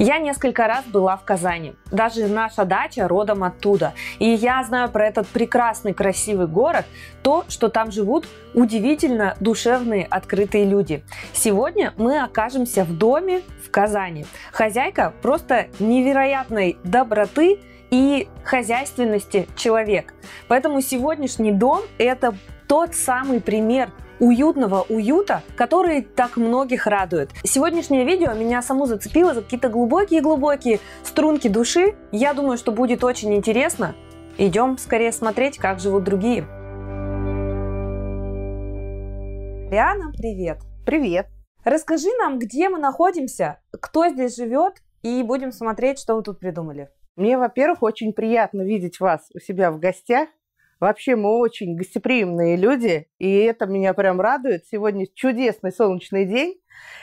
Я несколько раз была в Казани. Даже наша дача родом оттуда. И я знаю про этот прекрасный, красивый город, то, что там живут удивительно душевные, открытые люди. Сегодня мы окажемся в доме в Казани. Хозяйка просто невероятной доброты и хозяйственности человек. Поэтому сегодняшний дом – это тот самый пример уютного уюта, который так многих радует. Сегодняшнее видео меня саму зацепило за какие-то глубокие-глубокие струнки души. Я думаю, что будет очень интересно. Идем скорее смотреть, как живут другие. Риана, привет! Привет! Расскажи нам, где мы находимся, кто здесь живет, и будем смотреть, что вы тут придумали. Мне, во-первых, очень приятно видеть вас у себя в гостях. Вообще мы очень гостеприимные люди, и это меня прям радует. Сегодня чудесный солнечный день,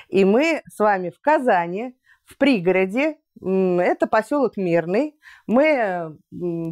и мы с вами в Казани, в пригороде. Это поселок Мирный. Мы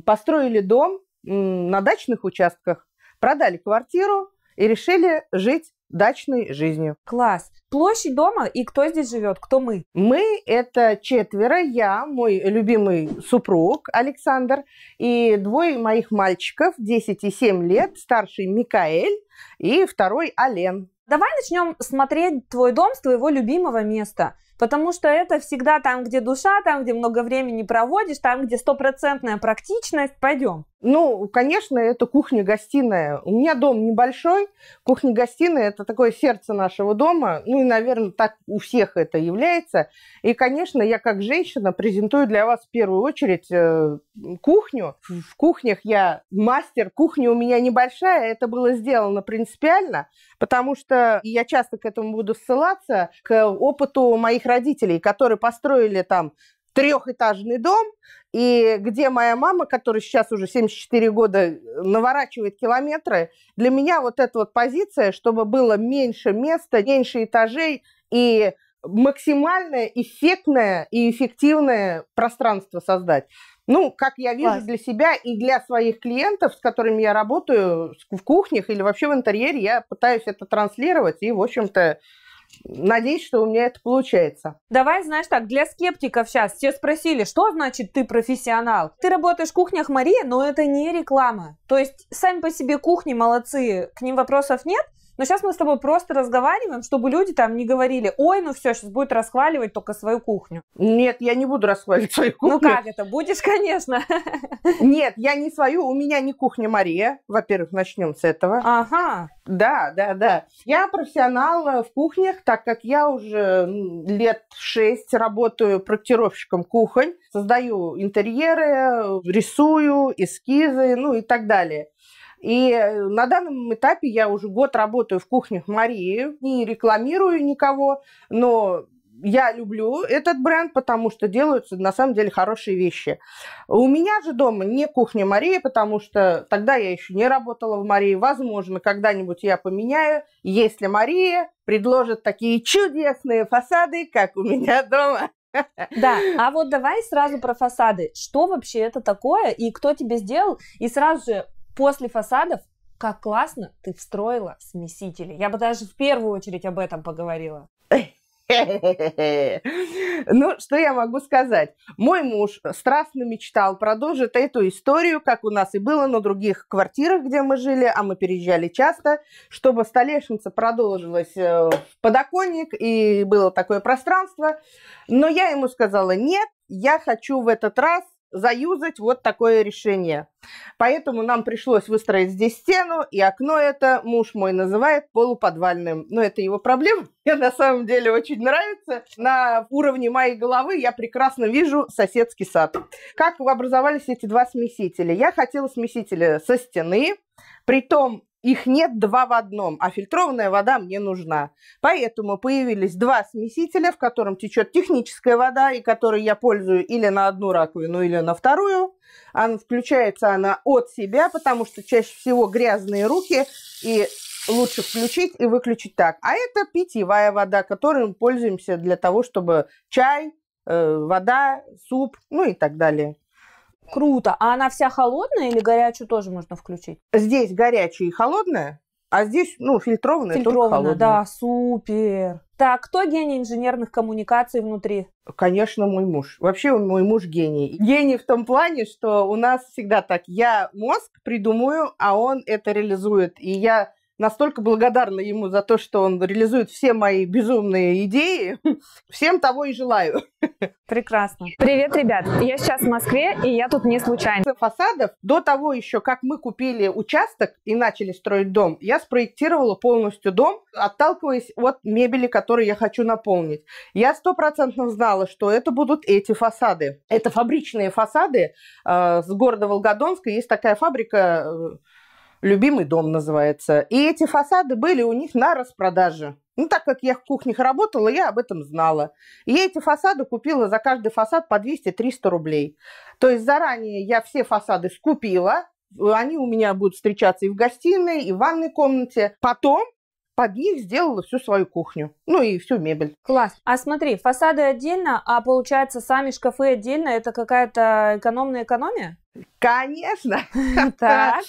построили дом на дачных участках, продали квартиру и решили жить дачной жизнью. Класс площадь дома и кто здесь живет, кто мы? Мы – это четверо. Я, мой любимый супруг Александр и двое моих мальчиков, 10 и 7 лет, старший Микаэль и второй Ален. Давай начнем смотреть твой дом с твоего любимого места. Потому что это всегда там, где душа, там, где много времени проводишь, там, где стопроцентная практичность. Пойдем. Ну, конечно, это кухня-гостиная. У меня дом небольшой. Кухня-гостиная – это такое сердце нашего дома. Ну, жизни, наверное, так у всех это является. И, конечно, я как женщина презентую для вас в первую очередь э, кухню. В кухнях я мастер, кухня у меня небольшая, это было сделано принципиально, потому что я часто к этому буду ссылаться, к опыту моих родителей, которые построили там трехэтажный дом, и где моя мама, которая сейчас уже 74 года э, наворачивает километры, для меня вот эта вот позиция, чтобы было меньше места, меньше этажей и максимальное эффектное и эффективное пространство создать. Ну, как я вижу Класс. для себя и для своих клиентов, с которыми я работаю в кухнях или вообще в интерьере, я пытаюсь это транслировать и, в общем-то, Надеюсь, что у меня это получается. Давай, знаешь так, для скептиков сейчас все спросили, что значит ты профессионал? Ты работаешь в кухнях Мария, но это не реклама. То есть сами по себе кухни молодцы, к ним вопросов нет, но сейчас мы с тобой просто разговариваем, чтобы люди там не говорили, ой, ну все, сейчас будет расхваливать только свою кухню. Нет, я не буду расхваливать свою ну кухню. Ну как это, будешь, конечно. Нет, я не свою, у меня не кухня Мария. Во-первых, начнем с этого. Ага. Да, да, да. Я профессионал э, в кухнях, так как я уже лет шесть работаю проектировщиком кухонь, создаю интерьеры, э, рисую, эскизы, ну и так далее. И э, на данном этапе я уже год работаю в кухнях Марии, не рекламирую никого, но я люблю этот бренд, потому что делаются на самом деле хорошие вещи. У меня же дома не кухня Мария, потому что тогда я еще не работала в Марии. Возможно, когда-нибудь я поменяю, если Мария предложит такие чудесные фасады, как у меня дома. Да, а вот давай сразу про фасады. Что вообще это такое и кто тебе сделал? И сразу же После фасадов как классно ты встроила смесители. Я бы даже в первую очередь об этом поговорила. Ну, что я могу сказать? Мой муж страстно мечтал продолжить эту историю, как у нас и было на других квартирах, где мы жили, а мы переезжали часто, чтобы столешница продолжилась э, в подоконник и было такое пространство. Но я ему сказала, нет, я хочу в этот раз заюзать вот такое решение. Поэтому нам пришлось выстроить здесь стену, и окно это муж мой называет полуподвальным. Но это его проблема. Мне на самом деле очень нравится. На уровне моей головы я прекрасно вижу соседский сад. Как образовались эти два смесителя? Я хотела смесителя со стены, Притом их нет два в одном, а фильтрованная вода мне нужна. Поэтому появились два смесителя, в котором течет техническая вода, и которой я пользую или на одну раковину, или на вторую. Она, включается она от себя, потому что чаще всего грязные руки, и лучше включить и выключить так. А это питьевая вода, которой мы пользуемся для того, чтобы чай, э, вода, суп, ну и так далее. Круто. А она вся холодная или горячую тоже можно включить? Здесь горячая и холодная, а здесь, ну, фильтрованная, фильтрованная только холодная. да, супер. Так, кто гений инженерных коммуникаций внутри? Конечно, мой муж. Вообще он мой муж гений. Гений в том плане, что у нас всегда так. Я мозг придумаю, а он это реализует. И я настолько благодарна ему за то, что он реализует все мои безумные идеи. Всем того и желаю. Прекрасно. Привет, ребят. Я сейчас в Москве, и я тут не случайно. Фасадов до того еще, как мы купили участок и начали строить дом, я спроектировала полностью дом, отталкиваясь от мебели, которую я хочу наполнить. Я стопроцентно знала, что это будут эти фасады. Это фабричные фасады э, с города Волгодонска. Есть такая фабрика э, Любимый дом называется. И эти фасады были у них на распродаже. Ну, так как я в кухнях работала, я об этом знала. И я эти фасады купила за каждый фасад по 200-300 рублей. То есть заранее я все фасады скупила, они у меня будут встречаться и в гостиной, и в ванной комнате. Потом под них сделала всю свою кухню, ну и всю мебель. Класс. А смотри, фасады отдельно, а получается сами шкафы отдельно, это какая-то экономная экономия? Конечно.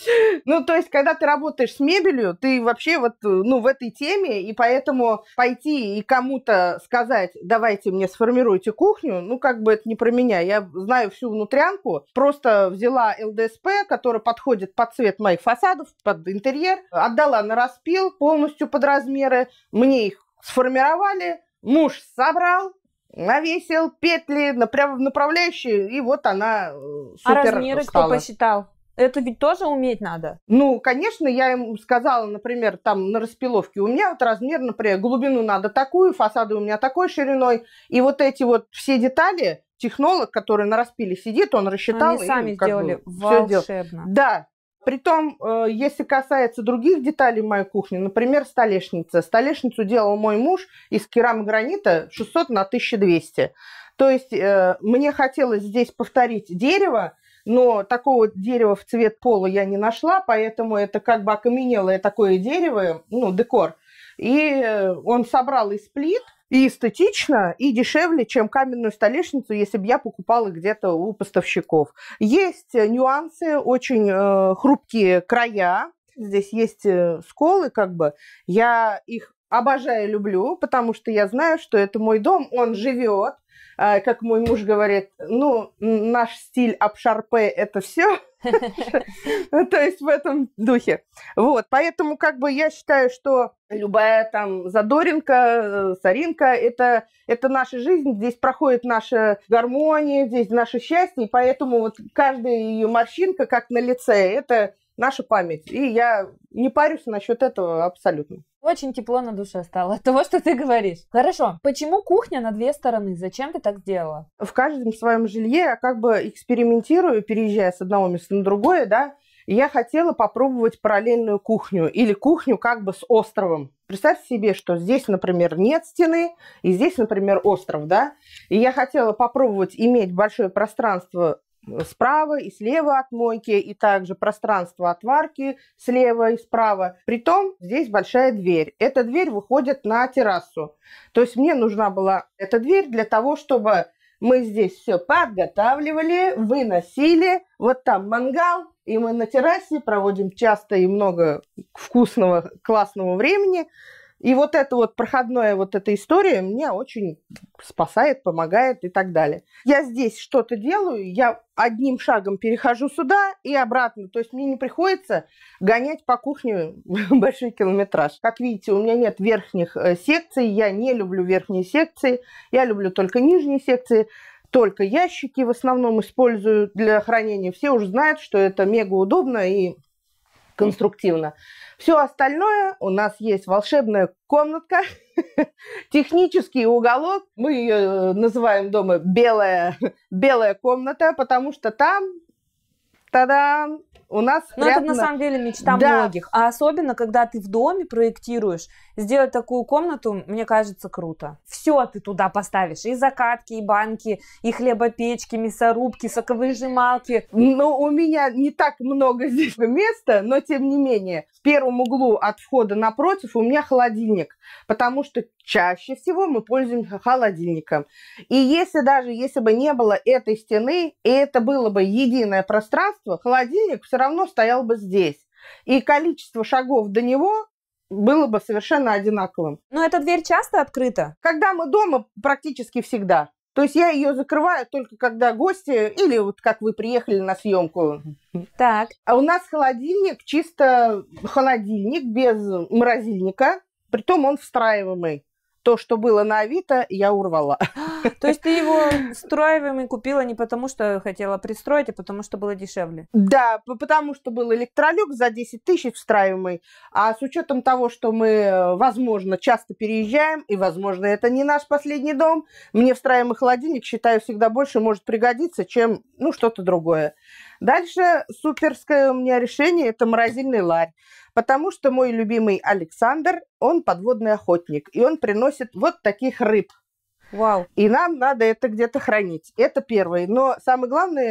Ну, то есть, когда ты работаешь с мебелью, ты вообще вот, э, ну, в этой теме, и поэтому пойти и кому-то сказать, давайте мне сформируйте кухню, ну, как бы это не про меня. Я знаю всю внутрянку, просто взяла ЛДСП, который подходит под цвет моих фасадов, под интерьер, отдала на распил полностью под размеры, мне их сформировали, муж собрал, навесил петли на, прямо в направляющие, и вот она э, а супер А размеры стала. кто посчитал? Это ведь тоже уметь надо. Ну, конечно, я им сказала, например, там на распиловке, у меня вот размер, например, глубину надо такую, фасады у меня такой шириной, и вот эти вот все детали, технолог, который на распиле сидит, он рассчитал. Они сами и, сделали, бы, волшебно. Да, Притом, э, если касается других деталей моей кухни, например, столешница. Столешницу делал мой муж из керамогранита 600 на 1200. То есть э, мне хотелось здесь повторить дерево, но такого дерева в цвет пола я не нашла, поэтому это как бы окаменелое такое дерево, ну, декор. И э, он собрал из плит, и эстетично, и дешевле, чем каменную столешницу, если бы я покупала где-то у поставщиков. Есть э, нюансы, очень э, хрупкие края. Здесь есть э, сколы, как бы. Я их обожаю, люблю, потому что я знаю, что это мой дом, он живет, а, как мой муж говорит, ну, наш стиль обшарпе – это все. То есть в этом духе. Вот, поэтому как бы я считаю, что любая там задоринка, э, соринка – это, это наша жизнь, здесь проходит наша гармония, здесь наше счастье, и поэтому вот каждая ее морщинка, как на лице, это наша память. И я не парюсь насчет этого абсолютно. Очень тепло на душе стало от того, что ты говоришь. Хорошо. Почему кухня на две стороны? Зачем ты так сделала? В каждом своем жилье я как бы экспериментирую, переезжая с одного места на другое, да. я хотела попробовать параллельную кухню или кухню как бы с островом. Представь себе, что здесь, например, нет стены, и здесь, например, остров, да. И я хотела попробовать иметь большое пространство справа и слева от мойки, и также пространство отварки слева и справа. Притом здесь большая дверь. Эта дверь выходит на террасу. То есть мне нужна была эта дверь для того, чтобы мы здесь все подготавливали, выносили. Вот там мангал, и мы на террасе проводим часто и много вкусного, классного времени. И вот эта вот проходная вот эта история меня очень спасает, помогает и так далее. Я здесь что-то делаю, я одним шагом перехожу сюда и обратно. То есть мне не приходится гонять по кухне большой километраж. Как видите, у меня нет верхних э, секций, я не люблю верхние секции, я люблю только нижние секции только ящики в основном использую для хранения. Все уже знают, что это мега удобно и конструктивно. Все остальное у нас есть волшебная комнатка, технический уголок. Мы ее э, называем дома белая, белая комната, потому что там, тогда у нас Но ну, прям... это на самом деле мечта да. многих. А особенно, когда ты в доме проектируешь, сделать такую комнату, мне кажется, круто. Все ты туда поставишь. И закатки, и банки, и хлебопечки, мясорубки, соковыжималки. Ну, у меня не так много здесь места, но тем не менее. В первом углу от входа напротив у меня холодильник, потому что чаще всего мы пользуемся холодильником. И если даже, если бы не было этой стены, и это было бы единое пространство, холодильник все равно равно стоял бы здесь. И количество шагов до него было бы совершенно одинаковым. Но эта дверь часто открыта? Когда мы дома, практически всегда. То есть я ее закрываю только когда гости или вот как вы приехали на съемку. Так. А у нас холодильник чисто холодильник без морозильника, притом он встраиваемый то, что было на Авито, я урвала. То есть ты его строевым купила не потому, что хотела пристроить, а потому, что было дешевле? Да, потому что был электролюк за 10 тысяч встраиваемый. А с учетом того, что мы, э, возможно, часто переезжаем, и, возможно, это не наш последний дом, мне встраиваемый холодильник, считаю, всегда больше может пригодиться, чем, ну, что-то другое. Дальше суперское у меня решение – это морозильный ларь. Потому что мой любимый Александр, он подводный охотник. И он приносит вот таких рыб. Вау. И нам надо это где-то хранить. Это первый. Но самый главный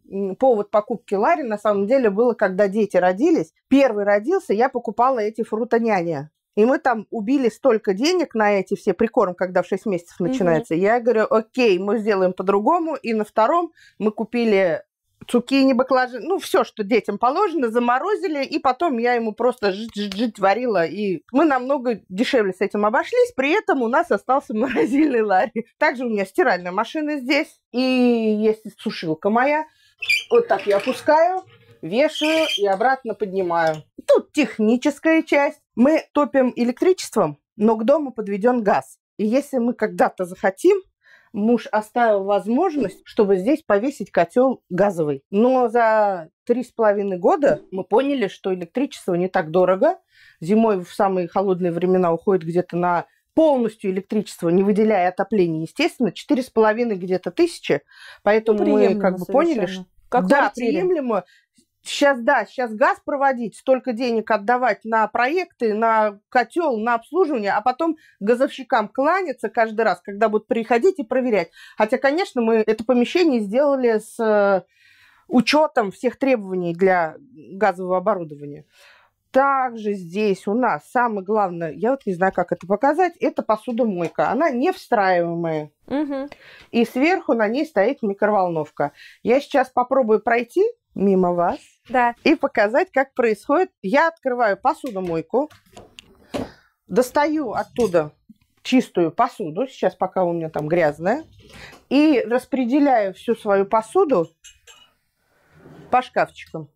эм, повод покупки Ларри на самом деле было, когда дети родились. Первый родился, я покупала эти фрутоняня. И мы там убили столько денег на эти все прикорм, когда в 6 месяцев начинается. Угу. Я говорю, окей, мы сделаем по-другому. И на втором мы купили цукини, баклажан, ну, все, что детям положено, заморозили, и потом я ему просто жить-жить варила, и мы намного дешевле с этим обошлись, при этом у нас остался морозильный ларь. Также у меня стиральная машина здесь, и есть сушилка моя. Вот так я опускаю, вешаю и обратно поднимаю. Тут техническая часть. Мы топим электричеством, но к дому подведен газ. И если мы когда-то захотим, муж оставил возможность, чтобы здесь повесить котел газовый. Но за три с половиной года мы поняли, что электричество не так дорого. Зимой в самые холодные времена уходит где-то на полностью электричество, не выделяя отопление, естественно, четыре с половиной где-то тысячи. Поэтому мы как бы совершенно. поняли, что как да, приемлемо. Сейчас, да, сейчас газ проводить, столько денег отдавать на проекты, на котел, на обслуживание, а потом газовщикам кланяться каждый раз, когда будут приходить и проверять. Хотя, конечно, мы это помещение сделали с э, учетом всех требований для газового оборудования. Также здесь у нас самое главное, я вот не знаю, как это показать, это посудомойка. Она не встраиваемая. Угу. И сверху на ней стоит микроволновка. Я сейчас попробую пройти мимо вас да. и показать, как происходит. Я открываю посудомойку, достаю оттуда чистую посуду, сейчас пока у меня там грязная, и распределяю всю свою посуду по шкафчикам.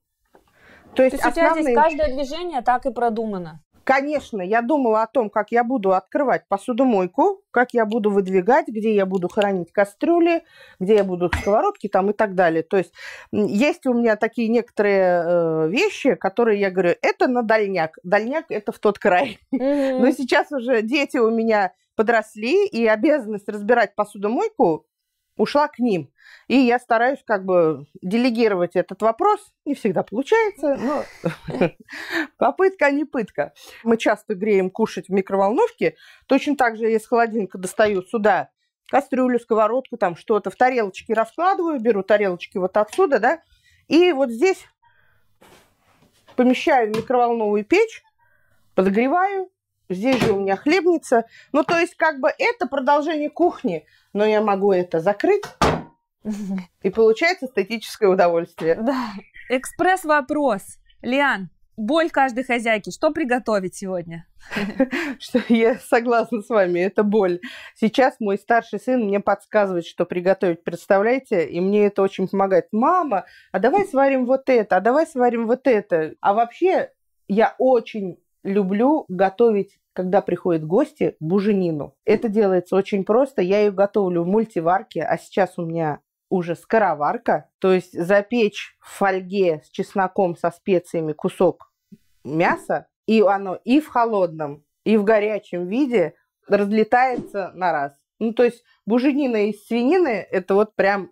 То, То есть, есть основные... у тебя здесь каждое движение так и продумано? Конечно, я думала о том, как я буду открывать посудомойку, как я буду выдвигать, где я буду хранить кастрюли, где я буду сковородки там и так далее. То есть есть у меня такие некоторые э, вещи, которые я говорю, это на дальняк. Дальняк – это в тот край. Mm-hmm. Но сейчас уже дети у меня подросли, и обязанность разбирать посудомойку ушла к ним. И я стараюсь как бы делегировать этот вопрос. Не всегда получается, но попытка, не пытка. Мы часто греем кушать в микроволновке. Точно так же я из холодильника достаю сюда кастрюлю, сковородку, там что-то, в тарелочки раскладываю, беру тарелочки вот отсюда, да, и вот здесь помещаю в микроволновую печь, подогреваю, Здесь же у меня хлебница. Ну, то есть, как бы это продолжение кухни, но я могу это закрыть. И получается эстетическое удовольствие. Да. Экспресс-вопрос. Лиан, боль каждой хозяйки. Что приготовить сегодня? Что я согласна с вами, это боль. Сейчас мой старший сын мне подсказывает, что приготовить, представляете? И мне это очень помогает. Мама, а давай сварим вот это, а давай сварим вот это. А вообще я очень люблю готовить когда приходят гости, буженину. Это делается очень просто. Я ее готовлю в мультиварке, а сейчас у меня уже скороварка. То есть запечь в фольге с чесноком, со специями кусок мяса, и оно и в холодном, и в горячем виде разлетается на раз. Ну, то есть буженина из свинины – это вот прям...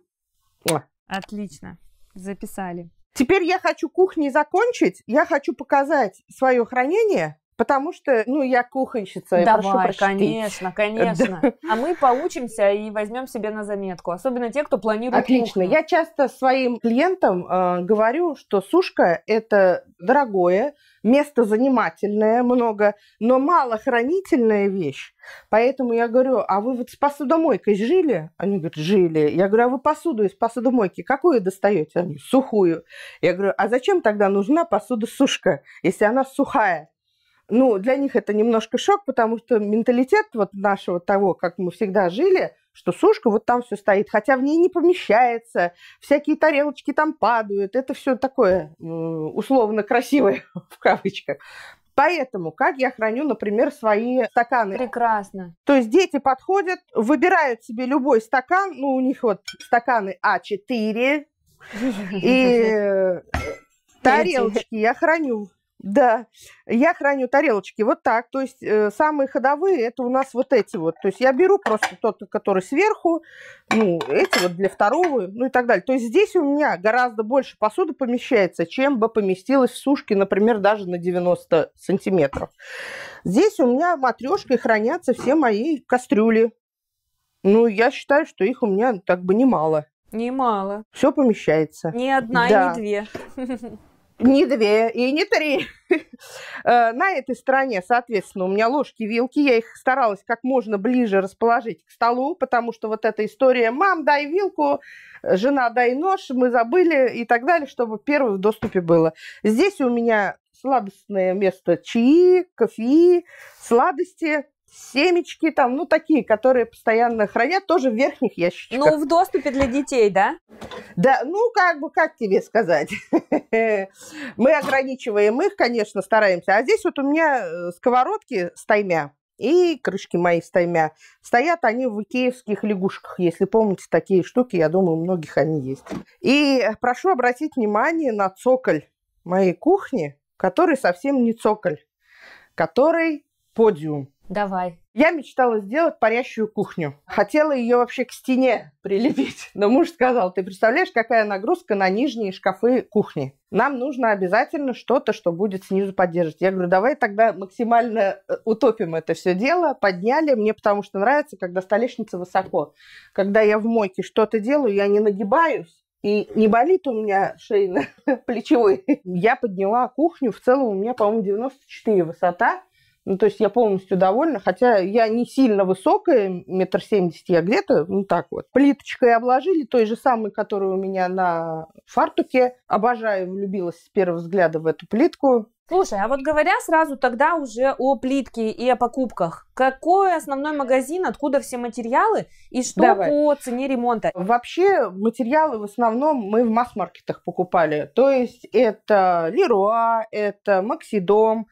Отлично, записали. Теперь я хочу кухни закончить. Я хочу показать свое хранение. Потому что, ну, я кухонщица, Давай, я прошу прощения. конечно, конечно. А мы поучимся и возьмем себе на заметку. Особенно те, кто планирует Отлично. Я часто своим клиентам э, говорю, что сушка – это дорогое, место занимательное много, но мало хранительная вещь. Поэтому я говорю, а вы вот с посудомойкой жили? Они говорят, жили. Я говорю, а вы посуду из посудомойки какую достаете? Они, сухую. Я говорю, а зачем тогда нужна посуда-сушка, если она сухая? ну, для них это немножко шок, потому что менталитет вот нашего того, как мы всегда жили, что сушка вот там все стоит, хотя в ней не помещается, всякие тарелочки там падают, это все такое условно красивое в кавычках. Поэтому, как я храню, например, свои стаканы. Прекрасно. То есть дети подходят, выбирают себе любой стакан, ну, у них вот стаканы А4, и э, тарелочки я храню да, я храню тарелочки вот так. То есть э, самые ходовые это у нас вот эти вот. То есть я беру просто тот, который сверху, ну, эти вот для второго, ну и так далее. То есть здесь у меня гораздо больше посуды помещается, чем бы поместилось в сушке, например, даже на 90 сантиметров. Здесь у меня матрешкой хранятся все мои кастрюли. Ну, я считаю, что их у меня ну, так бы немало. Немало. Все помещается. Ни одна, да. ни две. не две и не три. Э, на этой стороне, соответственно, у меня ложки, вилки, я их старалась как можно ближе расположить к столу, потому что вот эта история «мам, дай вилку», «жена, дай нож», «мы забыли» и так далее, чтобы первое в доступе было. Здесь у меня сладостное место чаи, кофе, сладости – семечки там, ну, такие, которые постоянно хранят, тоже в верхних ящичках. Ну, в доступе для детей, да? Да, ну, как бы, как тебе сказать? Мы ограничиваем их, конечно, стараемся. А здесь вот у меня э, сковородки с таймя и крышки мои с таймя. Стоят они в икеевских лягушках, если помните такие штуки, я думаю, у многих они есть. И прошу обратить внимание на цоколь моей кухни, который совсем не цоколь, который подиум. Давай. Я мечтала сделать парящую кухню. Хотела ее вообще к стене прилепить. Но муж сказал, ты представляешь, какая нагрузка на нижние шкафы кухни. Нам нужно обязательно что-то, что будет снизу поддерживать. Я говорю, давай тогда максимально э, утопим это все дело. Подняли. Мне потому что нравится, когда столешница высоко. Когда я в мойке что-то делаю, я не нагибаюсь. И не болит у меня шейно-плечевой. Я подняла кухню. В целом у меня, по-моему, 94 высота. Ну, то есть я полностью довольна, хотя я не сильно высокая, метр семьдесят я где-то, ну так вот. Плиточкой обложили, той же самой, которую у меня на фартуке. Обожаю, влюбилась с первого взгляда в эту плитку. Слушай, а вот говоря сразу тогда уже о плитке и о покупках, какой основной магазин, откуда все материалы и что Давай. по цене ремонта? Вообще материалы в основном мы в масс-маркетах покупали. То есть это Леруа, это Максидом,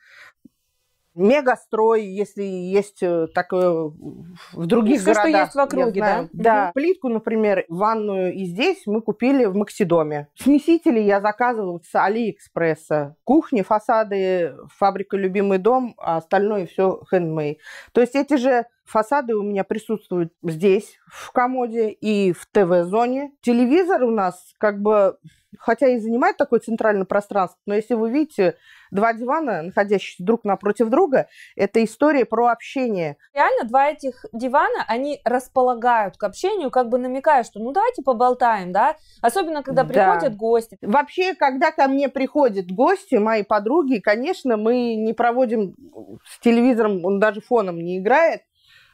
мегастрой, если есть э, так э, в других все, городах. что есть в округе, да? Да. Угу. Плитку, например, ванную и здесь мы купили в Максидоме. Смесители я заказывала с Алиэкспресса. Кухни, фасады, фабрика «Любимый дом», а остальное все хендмей. То есть эти же Фасады у меня присутствуют здесь, в комоде и в ТВ-зоне. Телевизор у нас как бы, хотя и занимает такое центральное пространство, но если вы видите два дивана, находящиеся друг напротив друга, это история про общение. Реально, два этих дивана, они располагают к общению, как бы намекая, что ну давайте поболтаем, да? Особенно, когда да. приходят гости. Вообще, когда ко мне приходят гости, мои подруги, конечно, мы не проводим э, с телевизором, он даже фоном не играет,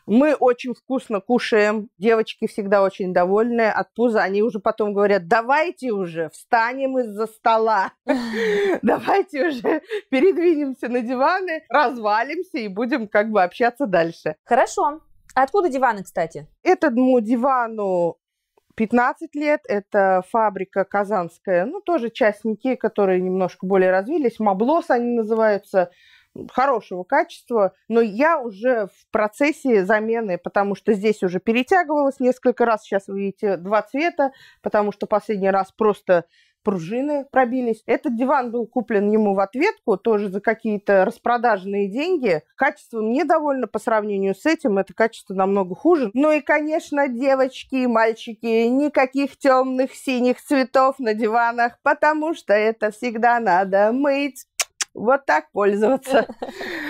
мы очень вкусно кушаем. Девочки всегда очень довольны от пуза. Они уже потом говорят, давайте уже встанем из-за стола. Давайте уже передвинемся на диваны, развалимся и будем как бы общаться дальше. Хорошо. А откуда диваны, кстати? Этому дивану 15 лет. Это фабрика казанская. Ну, тоже частники, которые немножко более развились. Маблос они называются хорошего качества, но я уже в процессе замены, потому что здесь уже перетягивалось несколько раз, сейчас вы видите два цвета, потому что последний раз просто пружины пробились. Этот диван был куплен ему в ответку, тоже за какие-то распродажные деньги. Качеством недовольно по сравнению с этим, это качество намного хуже. Ну и, конечно, девочки и мальчики, никаких темных синих цветов на диванах, потому что это всегда надо мыть вот так пользоваться.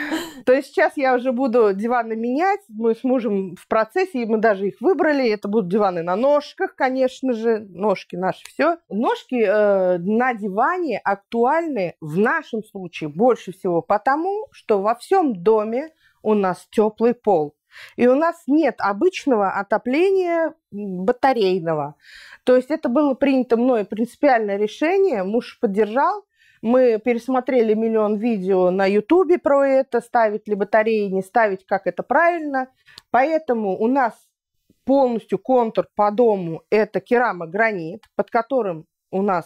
То есть сейчас я уже буду диваны менять. Мы с мужем в процессе, и мы даже их выбрали. Это будут диваны на ножках, конечно же. Ножки наши все. Ножки э, на диване актуальны в нашем случае больше всего потому, что во всем доме у нас теплый пол. И у нас нет обычного отопления батарейного. То есть это было принято мной принципиальное решение, муж поддержал, мы пересмотрели миллион видео на Ютубе про это, ставить ли батареи, не ставить, как это правильно. Поэтому у нас полностью контур по дому – это керамогранит, под которым у нас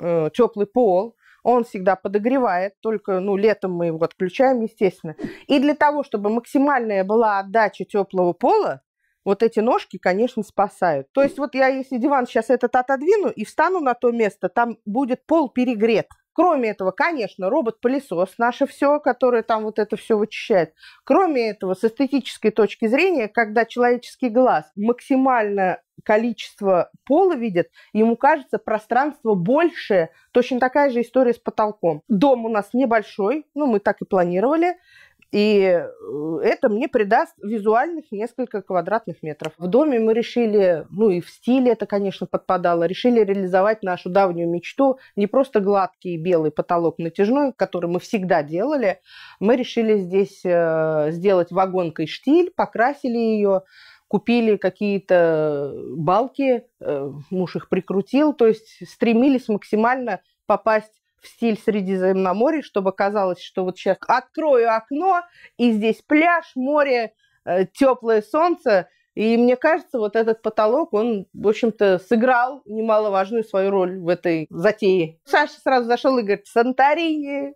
э, теплый пол, он всегда подогревает, только ну, летом мы его отключаем, естественно. И для того, чтобы максимальная была отдача теплого пола, вот эти ножки, конечно, спасают. То есть вот я, если диван сейчас этот отодвину и встану на то место, там будет пол перегрет. Кроме этого, конечно, робот-пылесос наше все, который там вот это все вычищает. Кроме этого, с эстетической точки зрения, когда человеческий глаз максимальное количество пола видит, ему кажется пространство большее. Точно такая же история с потолком. Дом у нас небольшой, ну, мы так и планировали. И э, это мне придаст визуальных несколько квадратных метров. В доме мы решили, ну и в стиле это, конечно, подпадало, решили реализовать нашу давнюю мечту. Не просто гладкий белый потолок натяжной, который мы всегда делали. Мы решили здесь э, сделать вагонкой штиль, покрасили ее, купили какие-то балки, э, муж их прикрутил. То есть стремились максимально попасть в стиль Средиземноморья, чтобы казалось, что вот сейчас открою окно, и здесь пляж, море, э, теплое солнце. И мне кажется, вот этот потолок, он, в общем-то, сыграл немаловажную свою роль в этой затее. Саша сразу зашел и говорит, Санторини,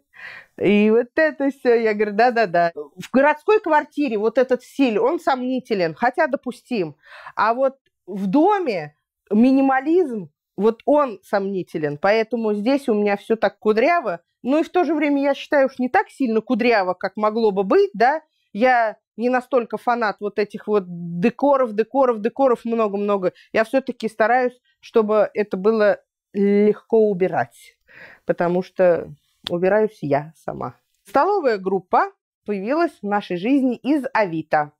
и вот это все. Я говорю, да-да-да. В городской квартире вот этот стиль, он сомнителен, хотя допустим. А вот в доме минимализм, вот он сомнителен, поэтому здесь у меня все так кудряво. Ну и в то же время я считаю уж не так сильно кудряво, как могло бы быть, да. Я не настолько фанат вот этих вот декоров, декоров, декоров много-много. Я все-таки стараюсь, чтобы это было легко убирать, потому что убираюсь я сама. Столовая группа появилась в нашей жизни из Авито.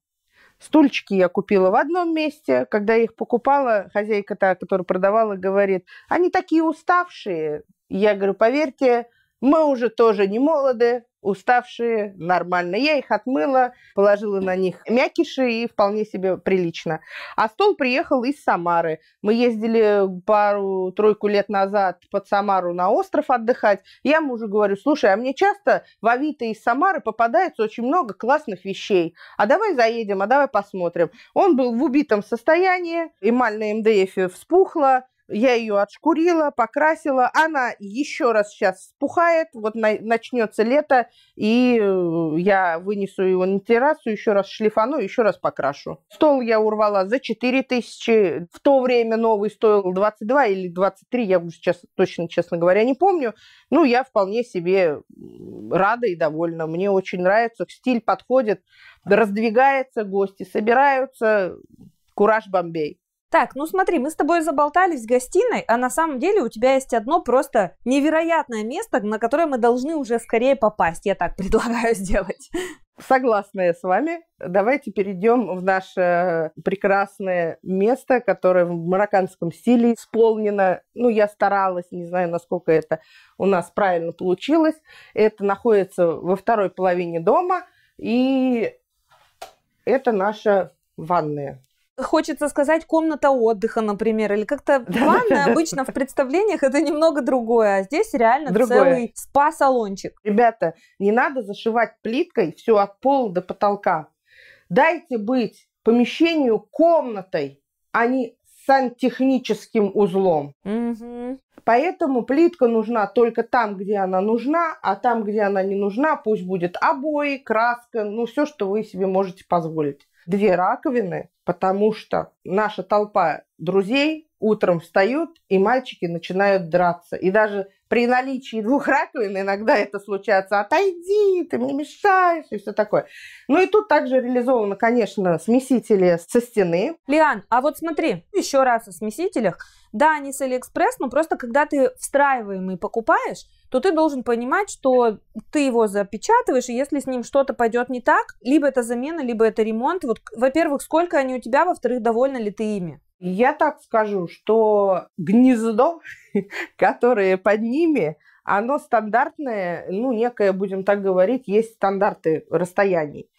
Стульчики я купила в одном месте. Когда я их покупала, хозяйка та, которая продавала, говорит, они такие уставшие. Я говорю, поверьте, мы уже тоже не молоды, уставшие, нормально. Я их отмыла, положила на них мякиши и вполне себе прилично. А стол приехал из Самары. Мы ездили пару-тройку лет назад под Самару на остров отдыхать. Я мужу говорю, слушай, а мне часто в Авито из Самары попадается очень много классных вещей. А давай заедем, а давай посмотрим. Он был в убитом состоянии, эмаль на МДФ вспухла, я ее отшкурила, покрасила. Она еще раз сейчас спухает. Вот на, начнется лето, и э, я вынесу его на террасу, еще раз шлифану, еще раз покрашу. Стол я урвала за 4000. В то время новый стоил 22 или 23, я уже сейчас точно, честно говоря, не помню. Ну, я вполне себе рада и довольна. Мне очень нравится, стиль подходит, раздвигается, гости собираются. Кураж Бомбей. Так, ну смотри, мы с тобой заболтались в гостиной, а на самом деле у тебя есть одно просто невероятное место, на которое мы должны уже скорее попасть. Я так предлагаю сделать. Согласна я с вами. Давайте перейдем в наше прекрасное место, которое в марокканском стиле исполнено. Ну, я старалась, не знаю, насколько это у нас правильно получилось. Это находится во второй половине дома, и это наша ванная хочется сказать комната отдыха, например, или как-то ванная обычно в представлениях это немного другое, а здесь реально другое. целый спа-салончик. Ребята, не надо зашивать плиткой все от пола до потолка. Дайте быть помещению комнатой, а не сантехническим узлом. Угу. Поэтому плитка нужна только там, где она нужна, а там, где она не нужна, пусть будет обои, краска, ну все, что вы себе можете позволить две раковины, потому что наша толпа друзей утром встают, и мальчики начинают драться. И даже при наличии двух раковин иногда это случается. Отойди, ты мне мешаешь, и все такое. Ну и тут также реализовано, конечно, смесители со стены. Лиан, а вот смотри, еще раз о смесителях. Да, они с Алиэкспресс, но просто когда ты встраиваемый покупаешь, то ты должен понимать, что ты его запечатываешь, и если с ним что-то пойдет не так, либо это замена, либо это ремонт. Вот, во-первых, сколько они у тебя, во-вторых, довольна ли ты ими? Я так скажу, что гнездо, которое под ними, оно стандартное, ну, некое, будем так говорить, есть стандарты расстояний.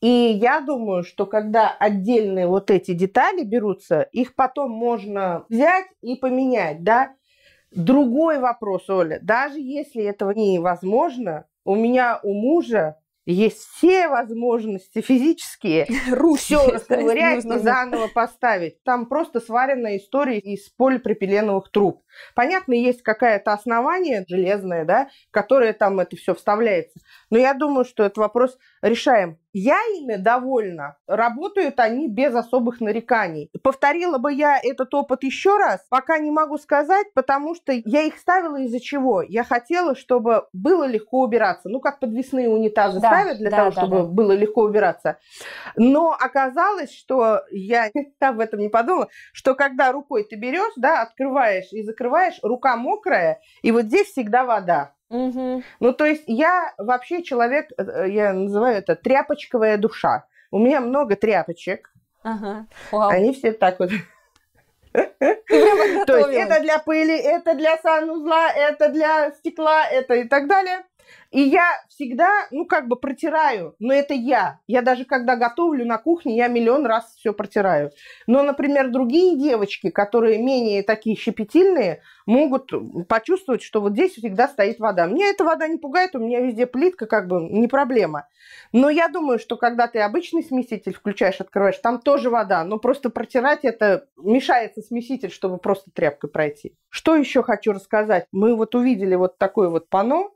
И я думаю, что когда отдельные вот эти детали берутся, их потом можно взять и поменять, да, Другой вопрос, Оля. Даже если этого невозможно, у меня у мужа есть все возможности физические Руки, все расковырять и заново поставить. Там просто сваренная история из полипропиленовых труб. Понятно, есть какое-то основание железное, да, которое там это все вставляется. Но я думаю, что этот вопрос решаем. Я ими довольна. Работают они без особых нареканий. Повторила бы я этот опыт еще раз, пока не могу сказать, потому что я их ставила из-за чего? Я хотела, чтобы было легко убираться. Ну, как подвесные унитазы да, ставят для да, того, да, чтобы да. было легко убираться. Но оказалось, что я об этом не подумала, что когда рукой ты берешь, да, открываешь и закрываешь, рука мокрая, и вот здесь всегда вода. Угу. Ну, то есть я вообще человек, э, я называю это тряпочковая душа. У меня много тряпочек. Ага. Вау. Они все так вот. То есть это для пыли, это для санузла, это для стекла, это и так далее. И я всегда, ну, как бы протираю, но это я. Я даже когда готовлю на кухне, я миллион раз все протираю. Но, например, другие девочки, которые менее такие щепетильные, могут почувствовать, что вот здесь всегда стоит вода. Мне эта вода не пугает, у меня везде плитка, как бы не проблема. Но я думаю, что когда ты обычный смеситель включаешь, открываешь, там тоже вода, но просто протирать это мешается смеситель, чтобы просто тряпкой пройти. Что еще хочу рассказать? Мы вот увидели вот такое вот панно,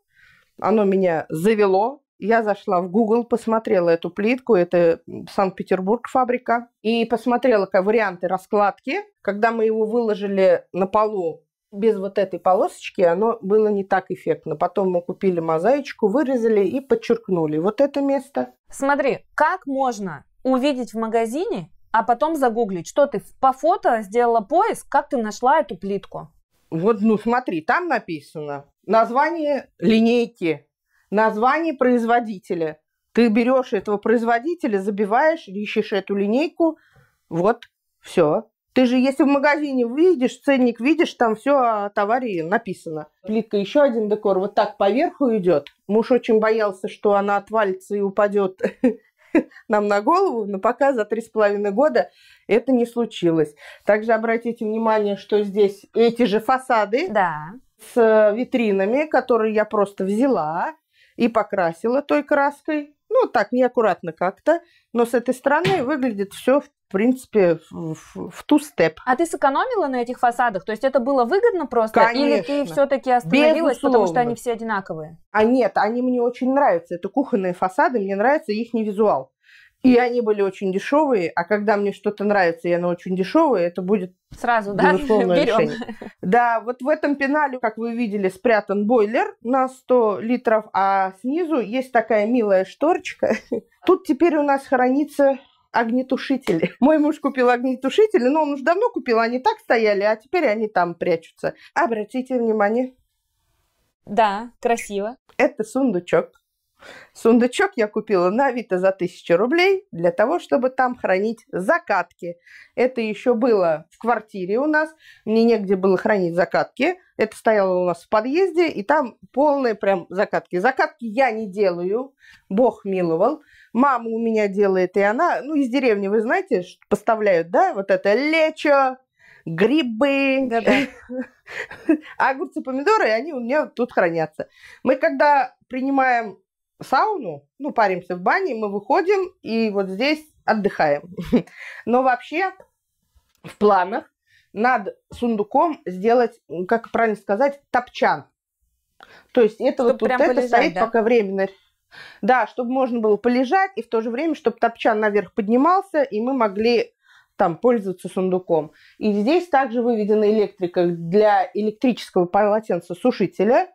оно меня завело. Я зашла в Google, посмотрела эту плитку, это Санкт-Петербург фабрика, и посмотрела варианты раскладки. Когда мы его выложили на полу без вот этой полосочки, оно было не так эффектно. Потом мы купили мозаичку, вырезали и подчеркнули вот это место. Смотри, как можно увидеть в магазине, а потом загуглить, что ты по фото сделала поиск, как ты нашла эту плитку? Вот, ну смотри, там написано название линейки, название производителя. Ты берешь этого производителя, забиваешь, ищешь эту линейку, вот, все. Ты же, если в магазине видишь, ценник видишь, там все о товаре написано. Плитка, еще один декор, вот так поверху идет. Муж очень боялся, что она отвалится и упадет нам на голову, но пока за три с половиной года это не случилось. Также обратите внимание, что здесь эти же фасады. Да с э, витринами, которые я просто взяла и покрасила той краской. Ну, так, неаккуратно как-то. Но с этой стороны выглядит все, в принципе, в, в, в ту степ. А ты сэкономила на этих фасадах? То есть это было выгодно просто? Конечно. Или ты все-таки остановилась, Безусловно. потому что они все одинаковые? А нет, они мне очень нравятся. Это кухонные фасады, мне нравится их не визуал. И они были очень дешевые, а когда мне что-то нравится, я на очень дешевые это будет сразу, да, берем. Решение. Да, вот в этом пенале, как вы видели, спрятан бойлер на 100 литров, а снизу есть такая милая шторочка. Тут теперь у нас хранится огнетушители. Мой муж купил огнетушители, но он уже давно купил, они так стояли, а теперь они там прячутся. Обратите внимание. Да, красиво. Это сундучок. Сундучок я купила на Авито за 1000 рублей для того, чтобы там хранить закатки. Это еще было в квартире у нас. Мне негде было хранить закатки. Это стояло у нас в подъезде, и там полные прям закатки. Закатки я не делаю, бог миловал. Мама у меня делает, и она, ну, из деревни, вы знаете, поставляют, да, вот это лечо, грибы, огурцы, помидоры, и они у меня тут хранятся. Мы когда принимаем сауну, ну, паримся в бане, мы выходим и вот здесь отдыхаем. Но вообще в планах над сундуком сделать, как правильно сказать, топчан. То есть это чтобы вот, вот это стоит да? пока временно. Да, чтобы можно было полежать, и в то же время, чтобы топчан наверх поднимался, и мы могли там пользоваться сундуком. И здесь также выведена электрика для электрического полотенца сушителя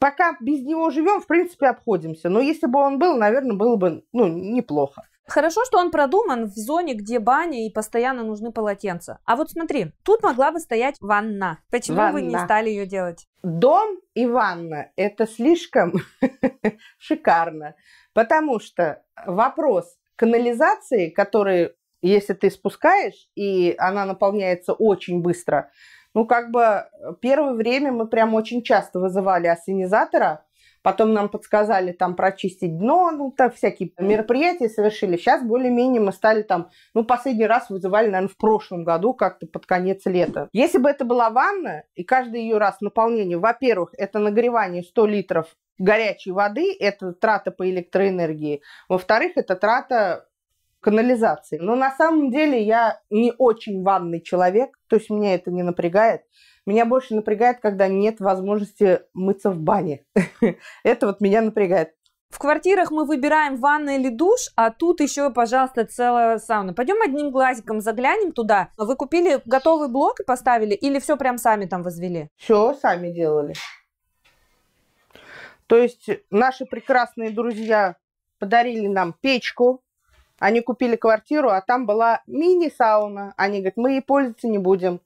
пока без него живем, в принципе, обходимся. Но если бы он был, наверное, было бы ну, неплохо. Хорошо, что он продуман в зоне, где баня и постоянно нужны полотенца. А вот смотри, тут могла бы стоять ванна. Почему ванна. вы не стали ее делать? Дом и ванна – это слишком шикарно, потому что вопрос канализации, который, если ты спускаешь, и она наполняется очень быстро – ну, как бы э, первое время мы прям очень часто вызывали ассенизатора, потом нам подсказали там прочистить дно, ну, так всякие мероприятия совершили. Сейчас более-менее мы стали там, ну, последний раз вызывали, наверное, в прошлом году, как-то под конец лета. Если бы это была ванна, и каждый ее раз наполнение, во-первых, это нагревание 100 литров горячей воды, это трата по электроэнергии. Во-вторых, это трата канализации. Но на самом деле я не очень ванный человек, то есть меня это не напрягает. Меня больше напрягает, когда нет возможности мыться в бане. Это вот меня напрягает. В квартирах мы выбираем ванну или душ, а тут еще, пожалуйста, целая сауна. Пойдем одним глазиком заглянем туда. А вы купили готовый блок и поставили? Или все прям сами там возвели? Все сами делали. То есть наши прекрасные друзья подарили нам печку, они купили квартиру, а там была мини-сауна. Они говорят, мы ей пользоваться не будем,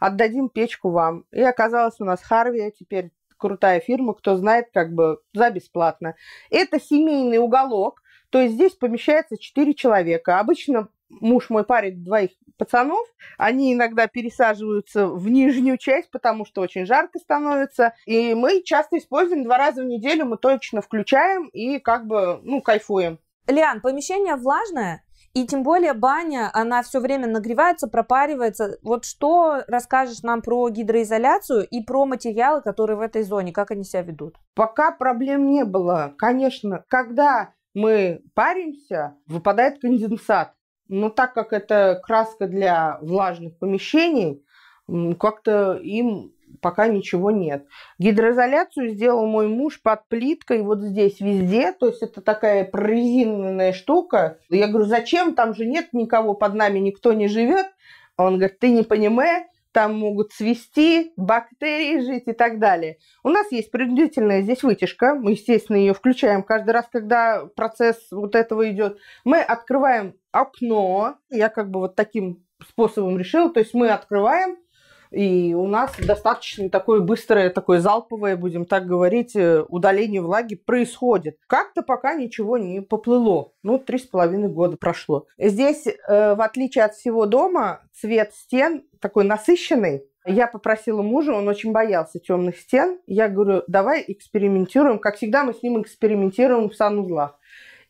отдадим печку вам. И оказалось у нас Харви, теперь крутая фирма, кто знает, как бы за бесплатно. Это семейный уголок, то есть здесь помещается 4 человека. Обычно муж мой парит двоих пацанов, они иногда пересаживаются в нижнюю часть, потому что очень жарко становится, и мы часто используем два раза в неделю, мы точно включаем и как бы, ну, кайфуем. Лиан, помещение влажное, и тем более баня, она все время нагревается, пропаривается. Вот что расскажешь нам про гидроизоляцию и про материалы, которые в этой зоне, как они себя ведут? Пока проблем не было. Конечно, когда мы паримся, выпадает конденсат. Но так как это краска для влажных помещений, как-то им пока ничего нет. Гидроизоляцию сделал мой муж под плиткой вот здесь везде, то есть это такая прорезиненная штука. Я говорю, зачем, там же нет никого под нами, никто не живет. Он говорит, ты не понимаешь, там могут свести, бактерии жить и так далее. У нас есть принудительная здесь вытяжка, мы, естественно, ее включаем каждый раз, когда процесс вот этого идет. Мы открываем окно, я как бы вот таким способом решила, то есть мы открываем, и у нас достаточно такое быстрое, такое залповое, будем так говорить, э, удаление влаги происходит. Как-то пока ничего не поплыло. Ну, три с половиной года прошло. Здесь, э, в отличие от всего дома, цвет стен такой насыщенный. Я попросила мужа, он очень боялся темных стен. Я говорю, давай экспериментируем. Как всегда, мы с ним экспериментируем в санузлах.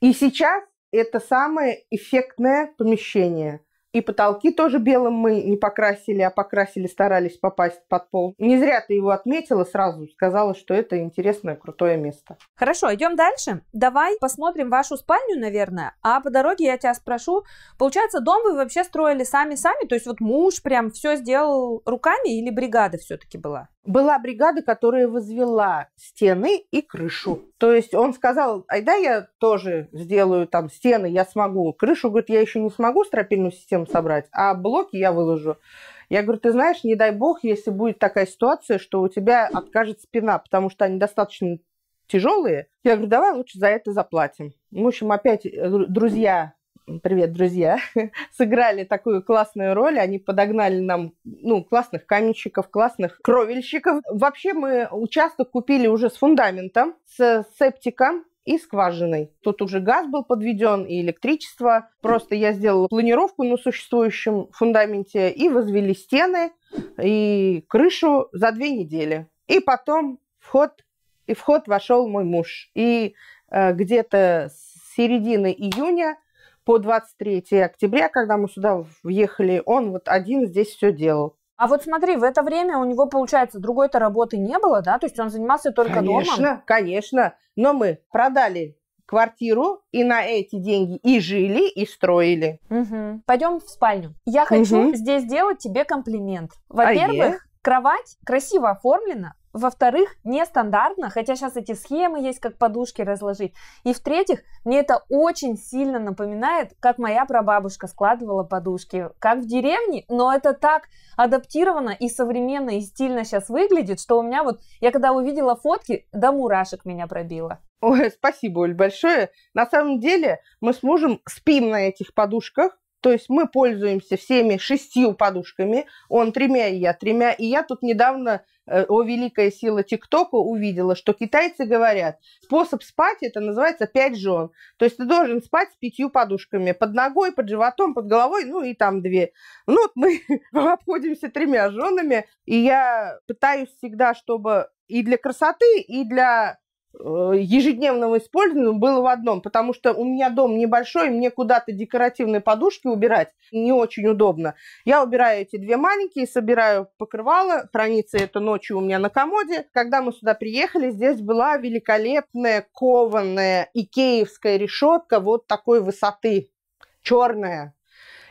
И сейчас это самое эффектное помещение – и потолки тоже белым мы не покрасили, а покрасили, старались попасть под пол. Не зря ты его отметила сразу, сказала, что это интересное, крутое место. Хорошо, идем дальше. Давай посмотрим вашу спальню, наверное. А по дороге я тебя спрошу, получается, дом вы вообще строили сами-сами? То есть вот муж прям все сделал руками или бригада все-таки была? была бригада, которая возвела стены и крышу. То есть он сказал, ай да, я тоже сделаю там стены, я смогу. Крышу, говорит, я еще не смогу стропильную систему собрать, а блоки я выложу. Я говорю, ты знаешь, не дай бог, если будет такая ситуация, что у тебя откажет спина, потому что они достаточно тяжелые. Я говорю, давай лучше за это заплатим. В общем, опять э, друзья привет, друзья, сыграли такую классную роль. Они подогнали нам ну, классных каменщиков, классных кровельщиков. Вообще мы участок купили уже с фундаментом, с септиком и скважиной. Тут уже газ был подведен и электричество. Просто я сделала планировку на существующем фундаменте и возвели стены и крышу за две недели. И потом вход, и вход вошел мой муж. И э, где-то с середины июня по 23 октября, когда мы сюда въехали, он вот один здесь все делал. А вот смотри, в это время у него, получается, другой-то работы не было, да? То есть он занимался только конечно, домом? Конечно, конечно. Но мы продали квартиру и на эти деньги и жили, и строили. Угу. Пойдем в спальню. Я хочу угу. здесь сделать тебе комплимент. Во-первых, а Кровать красиво оформлена, во-вторых, нестандартно, хотя сейчас эти схемы есть, как подушки разложить. И в-третьих, мне это очень сильно напоминает, как моя прабабушка складывала подушки, как в деревне, но это так адаптировано и современно, и стильно сейчас выглядит, что у меня вот, я когда увидела фотки, до мурашек меня пробило. Ой, спасибо, Оль, большое. На самом деле мы с мужем спим на этих подушках, то есть мы пользуемся всеми шестью подушками, он тремя и я тремя. И я тут недавно э, о великая сила ТикТока увидела, что китайцы говорят, способ спать это называется пять жен. То есть ты должен спать с пятью подушками. Под ногой, под животом, под головой, ну и там две. Ну вот мы обходимся тремя женами. И я пытаюсь всегда, чтобы и для красоты, и для Э, ежедневного использования было в одном, потому что у меня дом небольшой, мне куда-то декоративные подушки убирать не очень удобно. Я убираю эти две маленькие, собираю покрывало, хранится это ночью у меня на комоде. Когда мы сюда приехали, здесь была великолепная кованая икеевская решетка вот такой высоты, черная.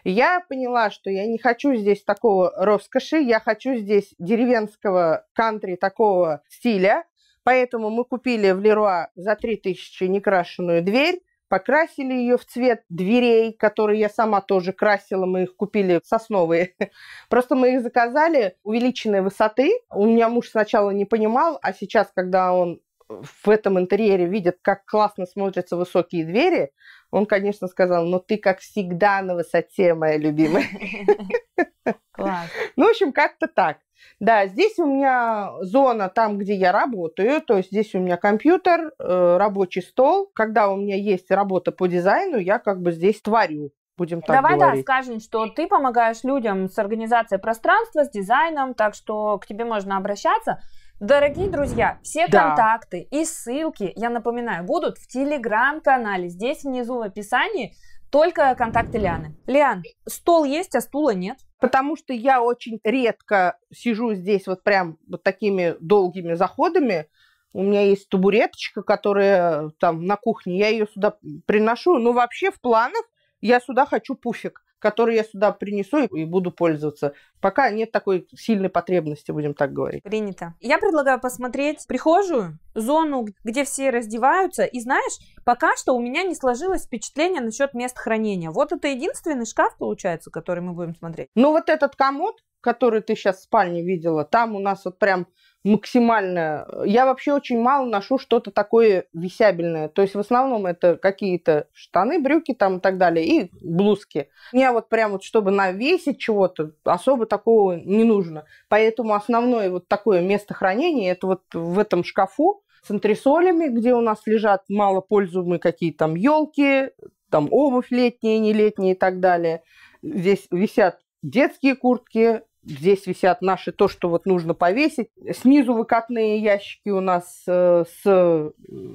Я поняла, что я не хочу здесь такого роскоши, я хочу здесь деревенского кантри такого стиля. Поэтому мы купили в Леруа за 3000 некрашенную дверь, покрасили ее в цвет дверей, которые я сама тоже красила, мы их купили сосновые. Просто мы их заказали увеличенной высоты. У меня муж сначала не понимал, а сейчас, когда он в этом интерьере видят, как классно смотрятся высокие двери, он, конечно, сказал, "Но «Ну, ты, как всегда, на высоте, моя любимая. Класс. Ну, в общем, как-то так. Да, здесь у меня зона там, где я работаю, то есть здесь у меня компьютер, э, рабочий стол. Когда у меня есть работа по дизайну, я как бы здесь творю будем так Давай, говорить. да, скажем, что ты помогаешь людям с организацией пространства, с дизайном, так что к тебе можно обращаться. Дорогие друзья, все да. контакты и ссылки, я напоминаю, будут в телеграм-канале. Здесь внизу в описании только контакты Лианы. Лиан, стол есть, а стула нет. Потому что я очень редко сижу здесь вот прям вот такими долгими заходами. У меня есть табуреточка, которая там на кухне, я ее сюда приношу. Ну вообще в планах я сюда хочу пуфик который я сюда принесу и буду пользоваться. Пока нет такой сильной потребности, будем так говорить. Принято. Я предлагаю посмотреть прихожую, зону, где все раздеваются. И знаешь, пока что у меня не сложилось впечатление насчет мест хранения. Вот это единственный шкаф, получается, который мы будем смотреть. Ну вот этот комод, который ты сейчас в спальне видела, там у нас вот прям максимально... Э, я вообще очень мало ношу что-то такое висябельное. То есть в основном это какие-то штаны, брюки там и так далее, и блузки. Мне вот прям вот, чтобы навесить чего-то, особо такого не нужно. Поэтому основное вот такое место хранения, это вот в этом шкафу с антресолями, где у нас лежат мало пользуемые какие-то там елки, там обувь летняя, нелетняя и так далее. Здесь висят детские куртки, Здесь висят наши то, что вот нужно повесить. Снизу выкатные ящики у нас э, с э,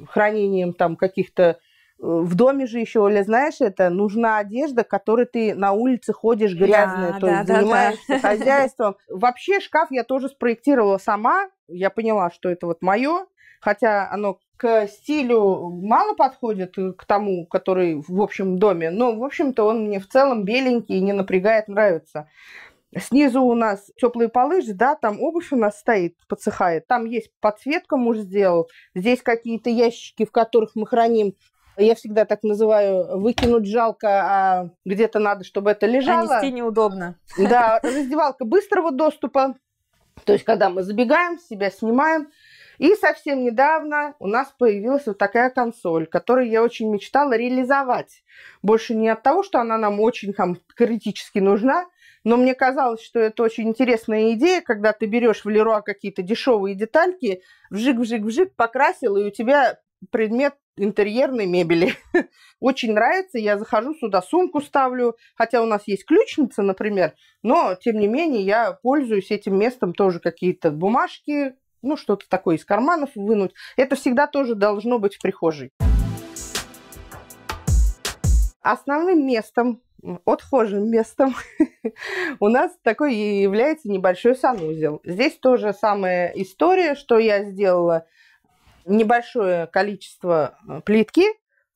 хранением там каких-то э, в доме же еще, Оля, знаешь, это нужна одежда, которой ты на улице ходишь грязная, да, то да, есть да, занимаешься да. хозяйством. Вообще шкаф я тоже спроектировала сама. Я поняла, что это вот мое, хотя оно к стилю мало подходит э, к тому, который в общем доме, но, в общем-то, он мне в целом беленький, и не напрягает, нравится. Снизу у нас теплые полыж, да, там обувь у нас стоит, подсыхает. Там есть подсветка муж сделал. Здесь какие-то ящики, в которых мы храним я всегда так называю, выкинуть жалко, а где-то надо, чтобы это лежало. А нести неудобно. Да, раздевалка быстрого доступа, то есть когда мы забегаем, себя снимаем. И совсем недавно у нас появилась вот такая консоль, которую я очень мечтала реализовать. Больше не от того, что она нам очень там, критически нужна, но мне казалось, что это очень интересная идея, когда ты берешь в Леруа какие-то дешевые детальки, вжик-вжик-вжик покрасил, и у тебя предмет интерьерной мебели. Очень нравится, я захожу сюда, сумку ставлю, хотя у нас есть ключница, например, но, тем не менее, я пользуюсь этим местом тоже какие-то бумажки, ну, что-то такое из карманов вынуть. Это всегда тоже должно быть в прихожей. Основным местом отхожим местом у нас такой и является небольшой санузел. Здесь тоже самая история, что я сделала небольшое количество э, плитки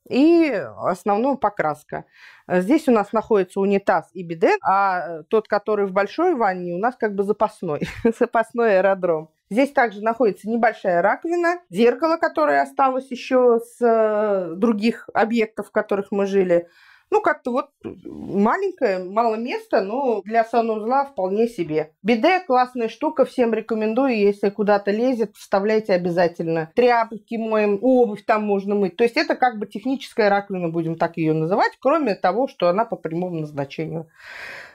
и основную покраска. Здесь у нас находится унитаз и биде, а э, тот, который в большой ванне, у нас как бы запасной, запасной аэродром. Здесь также находится небольшая раковина, зеркало, которое осталось еще с э, других объектов, в которых мы жили, ну, как-то вот э, маленькое, мало места, но для санузла вполне себе. Биде классная штука, всем рекомендую. Если куда-то лезет, вставляйте обязательно. Тряпки моем, обувь там можно мыть. То есть это как бы техническая раковина, будем так ее называть, кроме того, что она по прямому назначению.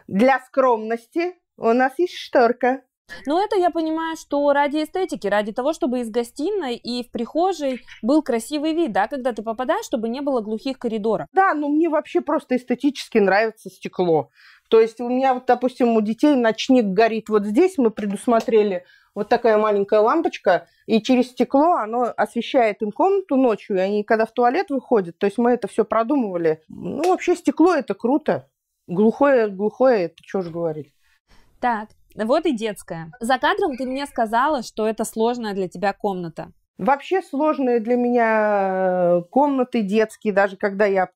Для скромности у нас есть шторка. Но это я понимаю, что ради эстетики, ради того, чтобы из гостиной и в прихожей был красивый вид, да, когда ты попадаешь, чтобы не было глухих коридоров. Да, ну мне вообще просто эстетически нравится стекло. То есть у меня, вот, допустим, у детей ночник горит вот здесь, мы предусмотрели вот такая маленькая лампочка, и через стекло оно освещает им комнату ночью, и они когда в туалет выходят, то есть мы это все продумывали. Ну, вообще стекло это круто. Глухое, глухое, это что же говорить. Так, вот и детская. За кадром ты мне сказала, что это сложная для тебя комната. Вообще сложные для меня э, комнаты детские, даже когда я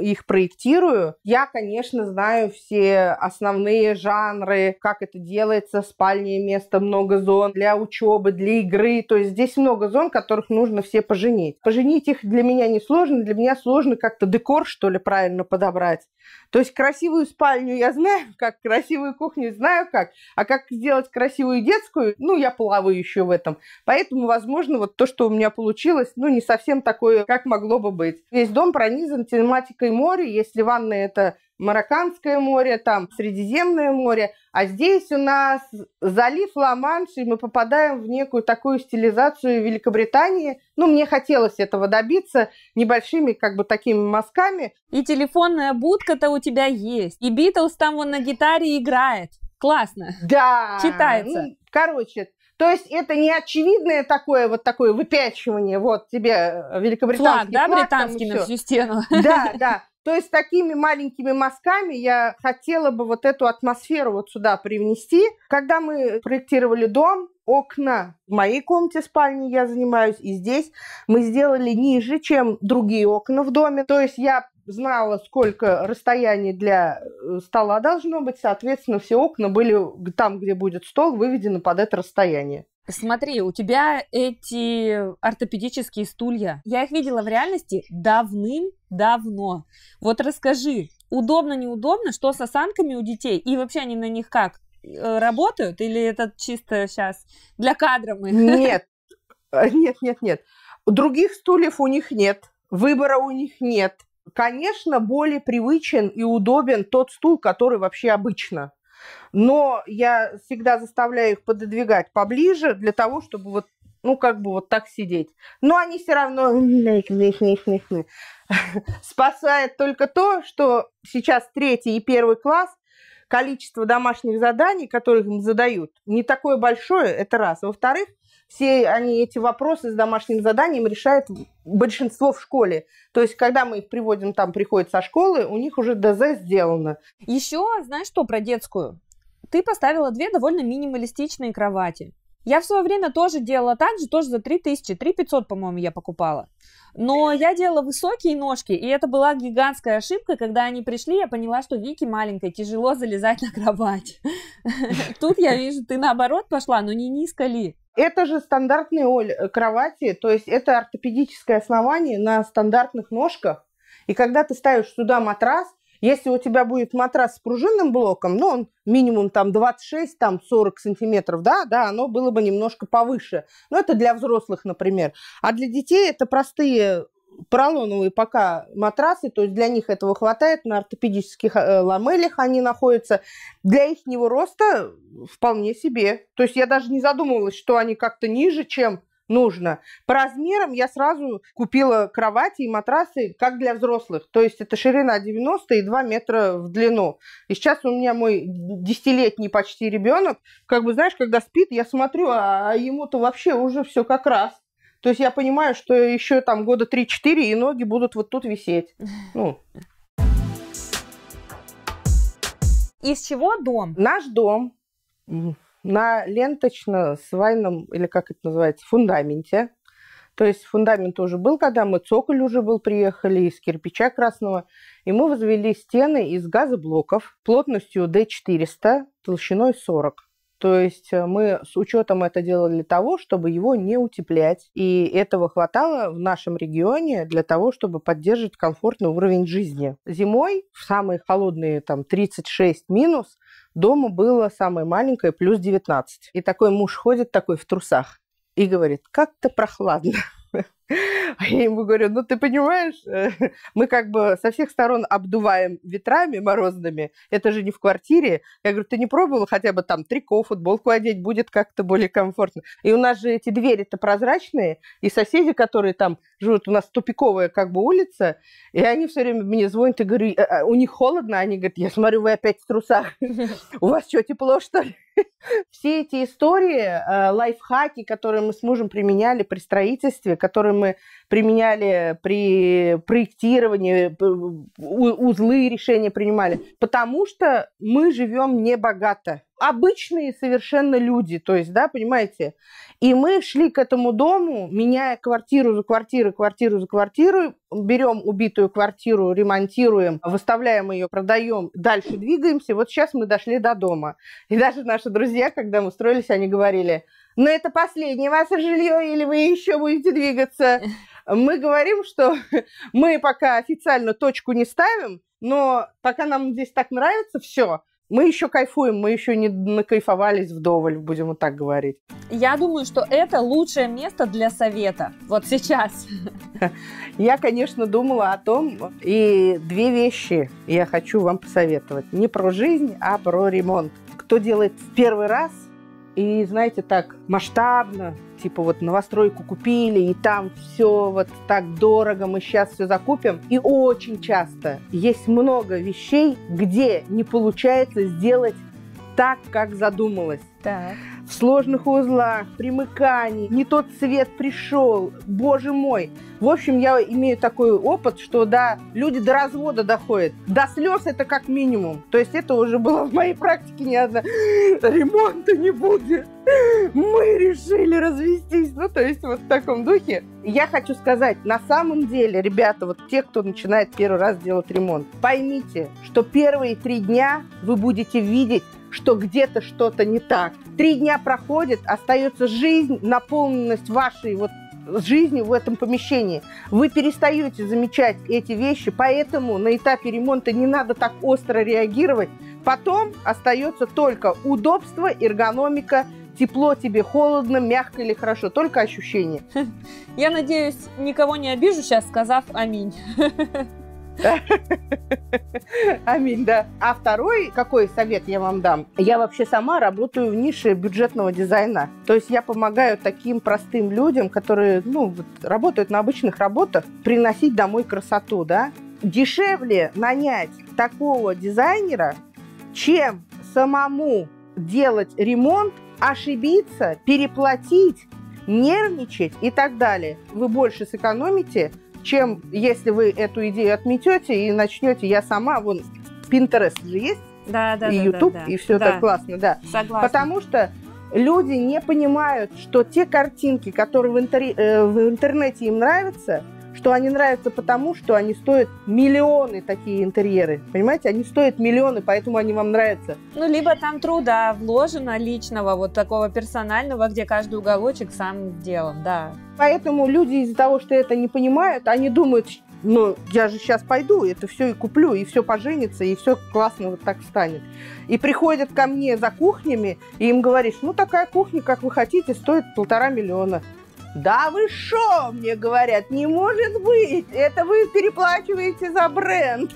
их проектирую. Я, конечно, знаю все основные жанры, как это делается, спальни, место, много зон для учебы, для игры. То есть здесь много зон, которых нужно все поженить. Поженить их для меня не сложно, для меня сложно как-то декор, что ли, правильно подобрать. То есть красивую спальню я знаю как, красивую кухню знаю как, а как сделать красивую детскую, ну, я плаваю еще в этом. Поэтому, возможно, вот то, что у меня получилось, ну, не совсем такое, как могло бы быть. Весь дом пронизан тематикой моря. Если ванны – это Марокканское море, там Средиземное море, а здесь у нас залив Ла-Манш, и мы попадаем в некую такую стилизацию Великобритании. Ну, мне хотелось этого добиться небольшими как бы такими мазками. И телефонная будка-то у тебя есть, и Битлз там он на гитаре играет. Классно. Да. Читается. Ну, короче, то есть это не очевидное такое вот такое выпячивание, вот тебе э, великобританский флаг, да, британский на всю стену. Да, да. То есть такими маленькими мазками я хотела бы вот эту атмосферу вот сюда привнести. Когда мы проектировали дом, окна в моей комнате спальни я занимаюсь, и здесь мы сделали ниже, чем другие окна в доме. То есть я знала, сколько расстояние для э, стола должно быть. Соответственно, все окна были там, где будет стол, выведены под это расстояние. Смотри, у тебя эти ортопедические стулья. Я их видела в реальности давным-давно. Вот расскажи, удобно-неудобно, что с осанками у детей? И вообще они на них как? Э, работают? Или это чисто сейчас для кадра мы? Нет, э, нет, нет, нет. Других стульев у них нет, выбора у них нет Конечно, более привычен и удобен тот стул, который вообще обычно. Но я всегда заставляю их пододвигать поближе для того, чтобы вот ну, как бы вот так сидеть. Но они все равно спасает только то, что сейчас третий и первый класс, количество домашних заданий, которые им задают, не такое большое, это раз. Во-вторых, все они эти вопросы с домашним заданием решает большинство в школе. То есть, когда мы их приводим, там приходят со школы, у них уже ДЗ сделано. Еще, знаешь что, про детскую? Ты поставила две довольно минималистичные кровати. Я в свое время тоже делала так же, тоже за 3000, 3500, по-моему, я покупала. Но я делала высокие ножки, и это была гигантская ошибка. Когда они пришли, я поняла, что Вики маленькая, тяжело залезать на кровать. Тут я вижу, ты наоборот пошла, но не низко ли. Это же стандартные Оль, э, кровати, то есть это ортопедическое основание на стандартных ножках. И когда ты ставишь сюда матрас, если у тебя будет матрас с пружинным блоком, ну, он минимум там 26, там 40 сантиметров, да, да, оно было бы немножко повыше. Но это для взрослых, например. А для детей это простые поролоновые пока матрасы, то есть для них этого хватает, на ортопедических э, ламелях они находятся. Для их роста вполне себе. То есть я даже не задумывалась, что они как-то ниже, чем нужно. По размерам я сразу купила кровати и матрасы, как для взрослых. То есть это ширина 90 и 2 метра в длину. И сейчас у меня мой десятилетний почти ребенок, как бы, знаешь, когда спит, я смотрю, а ему-то вообще уже все как раз. То есть я понимаю, что еще там года 3-4 и ноги будут вот тут висеть. Ну. Из чего дом? Наш дом на ленточно-свайном, или как это называется, фундаменте. То есть фундамент уже был, когда мы, цоколь уже был, приехали из кирпича красного. И мы возвели стены из газоблоков плотностью D400, толщиной 40. То есть э, мы с учетом это делали для того, чтобы его не утеплять. И этого хватало в нашем регионе для того, чтобы поддерживать комфортный уровень жизни. Зимой в самые холодные там 36 минус дома было самое маленькое плюс 19. И такой муж ходит такой в трусах и говорит, как-то прохладно. А я ему говорю, ну ты понимаешь, э, мы как бы со всех сторон обдуваем ветрами морозными, это же не в квартире. Я говорю, ты не пробовала хотя бы там трико, футболку одеть, будет как-то более комфортно. И у нас же эти двери-то прозрачные, и соседи, которые там живут, у нас тупиковая как бы улица, и они все время мне звонят и говорят, «Э, э, у них холодно, они говорят, я смотрю, вы опять в трусах, у вас что, тепло, что ли? Все эти истории, лайфхаки, которые мы с мужем применяли при строительстве, которые мы применяли при проектировании, узлы решения принимали, потому что мы живем не богато обычные совершенно люди, то есть, да, понимаете. И мы шли к этому дому, меняя квартиру за квартирой, квартиру за квартирой, берем убитую квартиру, ремонтируем, выставляем ее, продаем, дальше двигаемся. Вот сейчас мы дошли до дома. И даже наши друзья, когда мы строились, они говорили, "Ну это последнее ваше жилье, или вы еще будете двигаться. Мы говорим, что мы пока официально точку не ставим, но пока нам здесь так нравится все, мы еще кайфуем, мы еще не накайфовались вдоволь, будем вот так говорить. Я думаю, что это лучшее место для совета. Вот сейчас. Я, конечно, думала о том, и две вещи я хочу вам посоветовать. Не про жизнь, а про ремонт. Кто делает в первый раз, и, знаете, так масштабно, типа вот новостройку купили, и там все вот так дорого, мы сейчас все закупим. И очень часто есть много вещей, где не получается сделать так, как задумалось. Так в сложных узлах, примыканий, не тот цвет пришел, боже мой. В общем, я имею такой опыт, что да, люди до развода доходят. До слез это как минимум. То есть это уже было в моей практике не одна. Ремонта не будет. Мы решили развестись. Ну, то есть вот в таком духе. Я хочу сказать, на самом деле, ребята, вот те, кто начинает первый раз делать ремонт, поймите, что первые три дня вы будете видеть что где-то что-то не так. Три дня проходит, остается жизнь, наполненность вашей вот жизнью в этом помещении. Вы перестаете замечать эти вещи, поэтому на этапе ремонта не надо так остро реагировать. Потом остается только удобство, эргономика, тепло тебе, холодно, мягко или хорошо, только ощущение. Я надеюсь, никого не обижу сейчас, сказав аминь. Аминь, да. А второй, какой совет я вам дам? Я вообще сама работаю в нише бюджетного дизайна. То есть я помогаю таким простым людям, которые ну, работают на обычных работах, приносить домой красоту, да? Дешевле нанять такого дизайнера, чем самому делать ремонт, ошибиться, переплатить, нервничать и так далее. Вы больше сэкономите, чем если вы эту идею отметете и начнете, я сама, вон, Pinterest же есть, да, да, и YouTube, да, да. и все да. так классно, да. Согласна. Потому что люди не понимают, что те картинки, которые в, интер... Э, в интернете им нравятся, что они нравятся потому, что они стоят миллионы такие интерьеры. Понимаете, они стоят миллионы, поэтому они вам нравятся. Ну, либо там труда вложено личного, вот такого персонального, где каждый уголочек сам сделан, да. Поэтому люди из-за того, что это не понимают, они думают, ну, я же сейчас пойду, это все и куплю, и все поженится, и все классно вот так станет. И приходят ко мне за кухнями, и им говоришь, ну, такая кухня, как вы хотите, стоит полтора миллиона. Да вы шо, мне говорят, не может быть, это вы переплачиваете за бренд.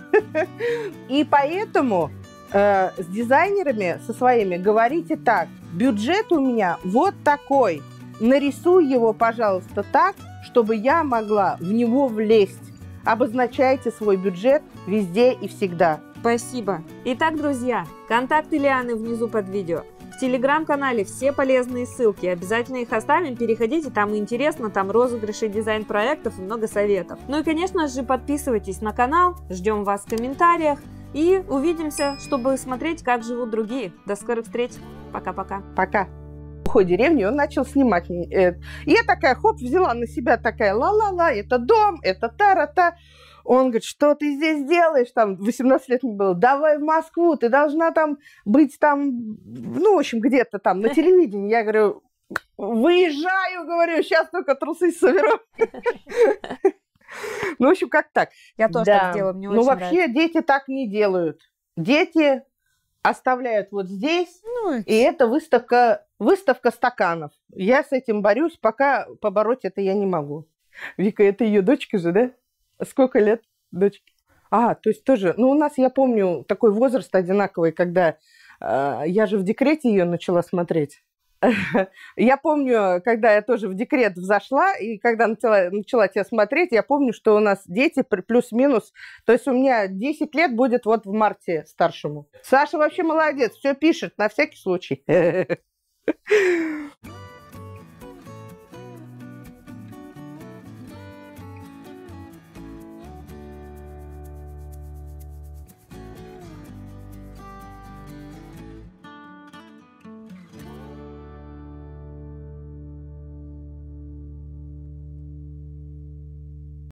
И поэтому э, с дизайнерами, со своими, говорите так, бюджет у меня вот такой, нарисуй его, пожалуйста, так, чтобы я могла в него влезть. Обозначайте свой бюджет везде и всегда. Спасибо. Итак, друзья, контакты Лианы внизу под видео. В телеграм-канале все полезные ссылки. Обязательно их оставим. Переходите, там интересно, там розыгрыши дизайн-проектов и много советов. Ну и, конечно же, подписывайтесь на канал. Ждем вас в комментариях. И увидимся, чтобы смотреть, как живут другие. До скорых встреч. Пока-пока. Пока. Ухо деревни он начал снимать. И э, я такая, хоп, взяла на себя такая, ла-ла-ла, это дом, это та-ра-та. -та. Он говорит, что ты здесь делаешь? Там 18 лет мне было. Давай в Москву, ты должна там быть там, ну, в общем, где-то там на телевидении. Я говорю, выезжаю, говорю, сейчас только трусы соберу. Ну, в общем, как так. Я тоже так делаю, мне ну, очень Ну, вообще, дети так не делают. Дети оставляют вот здесь, ну, и это выставка, выставка стаканов. Я с этим борюсь, пока побороть это я не могу. Вика, это ее дочка же, да? Сколько лет дочке? А, то есть тоже... Ну, у нас, я помню, такой возраст одинаковый, когда э, я же в декрете ее начала смотреть. Я помню, когда я тоже в декрет взошла, и когда начала, начала тебя смотреть, я помню, что у нас дети плюс-минус. То есть у меня 10 лет будет вот в марте старшему. Саша вообще молодец, все пишет, на всякий случай.